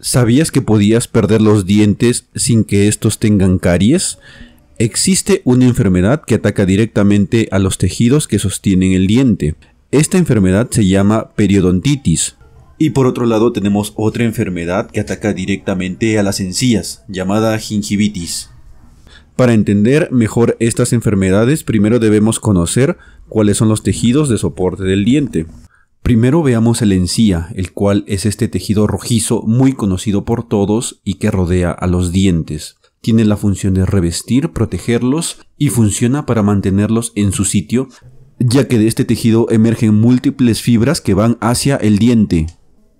¿Sabías que podías perder los dientes sin que estos tengan caries? Existe una enfermedad que ataca directamente a los tejidos que sostienen el diente. Esta enfermedad se llama periodontitis. Y por otro lado tenemos otra enfermedad que ataca directamente a las encías, llamada gingivitis. Para entender mejor estas enfermedades, primero debemos conocer cuáles son los tejidos de soporte del diente. Primero veamos el encía, el cual es este tejido rojizo muy conocido por todos y que rodea a los dientes. Tiene la función de revestir, protegerlos y funciona para mantenerlos en su sitio, ya que de este tejido emergen múltiples fibras que van hacia el diente.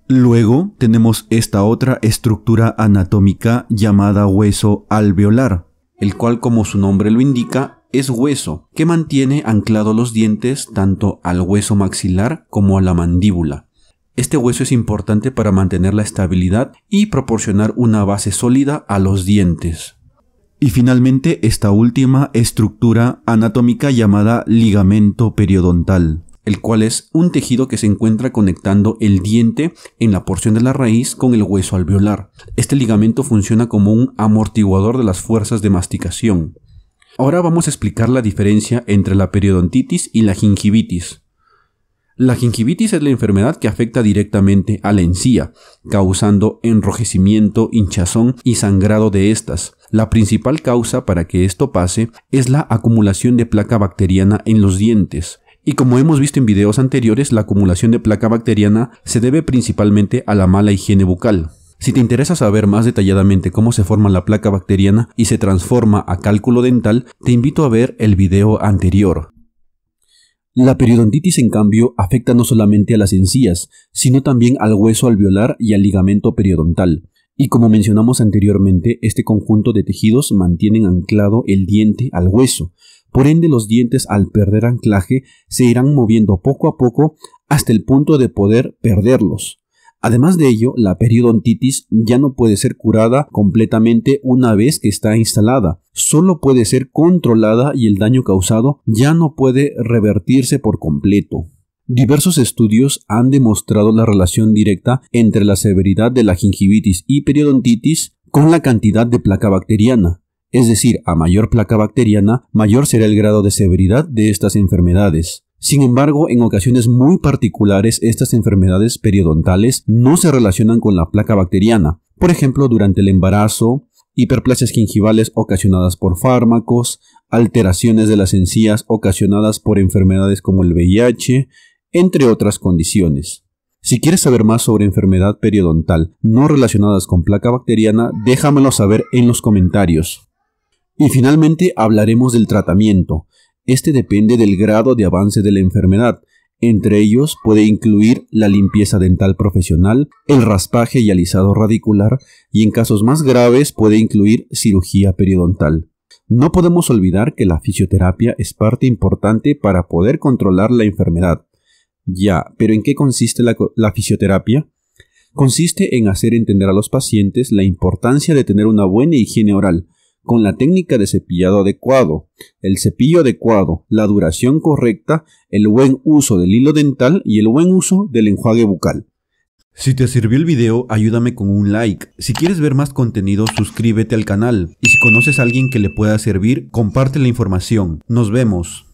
Luego tenemos esta otra estructura anatómica llamada hueso alveolar, el cual como su nombre lo indica es hueso que mantiene anclados los dientes tanto al hueso maxilar como a la mandíbula. Este hueso es importante para mantener la estabilidad y proporcionar una base sólida a los dientes. Y finalmente esta última estructura anatómica llamada ligamento periodontal, el cual es un tejido que se encuentra conectando el diente en la porción de la raíz con el hueso alveolar. Este ligamento funciona como un amortiguador de las fuerzas de masticación. Ahora vamos a explicar la diferencia entre la periodontitis y la gingivitis. La gingivitis es la enfermedad que afecta directamente a la encía, causando enrojecimiento, hinchazón y sangrado de estas. La principal causa para que esto pase es la acumulación de placa bacteriana en los dientes. Y como hemos visto en videos anteriores, la acumulación de placa bacteriana se debe principalmente a la mala higiene bucal. Si te interesa saber más detalladamente cómo se forma la placa bacteriana y se transforma a cálculo dental, te invito a ver el video anterior. La periodontitis, en cambio, afecta no solamente a las encías, sino también al hueso alveolar y al ligamento periodontal. Y como mencionamos anteriormente, este conjunto de tejidos mantienen anclado el diente al hueso. Por ende, los dientes al perder anclaje se irán moviendo poco a poco hasta el punto de poder perderlos. Además de ello, la periodontitis ya no puede ser curada completamente una vez que está instalada, solo puede ser controlada y el daño causado ya no puede revertirse por completo. Diversos estudios han demostrado la relación directa entre la severidad de la gingivitis y periodontitis con la cantidad de placa bacteriana. Es decir, a mayor placa bacteriana, mayor será el grado de severidad de estas enfermedades. Sin embargo, en ocasiones muy particulares, estas enfermedades periodontales no se relacionan con la placa bacteriana. Por ejemplo, durante el embarazo, hiperplasias gingivales ocasionadas por fármacos, alteraciones de las encías ocasionadas por enfermedades como el VIH, entre otras condiciones. Si quieres saber más sobre enfermedad periodontal no relacionadas con placa bacteriana, déjamelo saber en los comentarios. Y finalmente hablaremos del tratamiento, este depende del grado de avance de la enfermedad. Entre ellos puede incluir la limpieza dental profesional, el raspaje y alisado radicular, y en casos más graves puede incluir cirugía periodontal. No podemos olvidar que la fisioterapia es parte importante para poder controlar la enfermedad. Ya, pero ¿en qué consiste la, fisioterapia? Consiste en hacer entender a los pacientes la importancia de tener una buena higiene oral, con la técnica de cepillado adecuado, el cepillo adecuado, la duración correcta, el buen uso del hilo dental y el buen uso del enjuague bucal. Si te sirvió el video, ayúdame con un like. Si quieres ver más contenido, suscríbete al canal. Y si conoces a alguien que le pueda servir, comparte la información. Nos vemos.